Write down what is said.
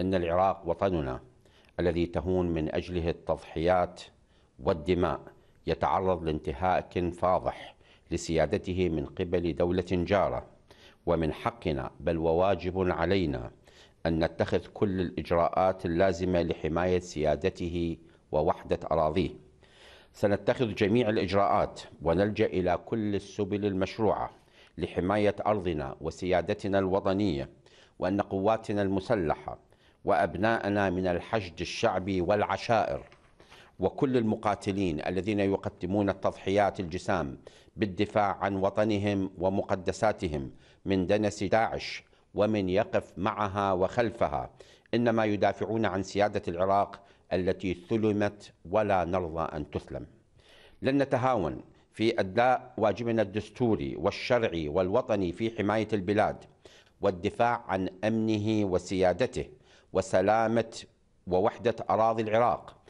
ان العراق وطننا الذي تهون من اجله التضحيات والدماء يتعرض لانتهاك فاضح لسيادته من قبل دوله جاره ومن حقنا بل وواجب علينا ان نتخذ كل الاجراءات اللازمه لحمايه سيادته ووحده اراضيه. سنتخذ جميع الاجراءات ونلجا الى كل السبل المشروعه لحمايه ارضنا وسيادتنا الوطنيه وان قواتنا المسلحه وأبناءنا من الحشد الشعبي والعشائر وكل المقاتلين الذين يقدمون التضحيات الجسام بالدفاع عن وطنهم ومقدساتهم من دنس داعش ومن يقف معها وخلفها انما يدافعون عن سياده العراق التي ثلمت ولا نرضى ان تثلم. لن نتهاون في اداء واجبنا الدستوري والشرعي والوطني في حمايه البلاد والدفاع عن امنه وسيادته. وسلامة ووحدة أراضي العراق